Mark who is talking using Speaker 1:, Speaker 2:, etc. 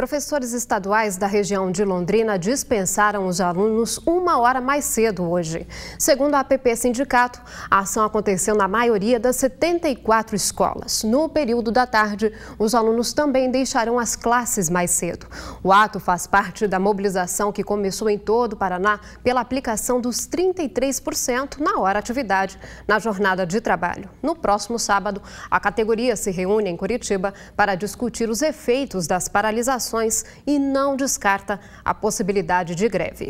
Speaker 1: Professores estaduais da região de Londrina dispensaram os alunos uma hora mais cedo hoje. Segundo a APP Sindicato, a ação aconteceu na maioria das 74 escolas. No período da tarde, os alunos também deixarão as classes mais cedo. O ato faz parte da mobilização que começou em todo o Paraná pela aplicação dos 33% na hora atividade na jornada de trabalho. No próximo sábado, a categoria se reúne em Curitiba para discutir os efeitos das paralisações e não descarta a possibilidade de greve.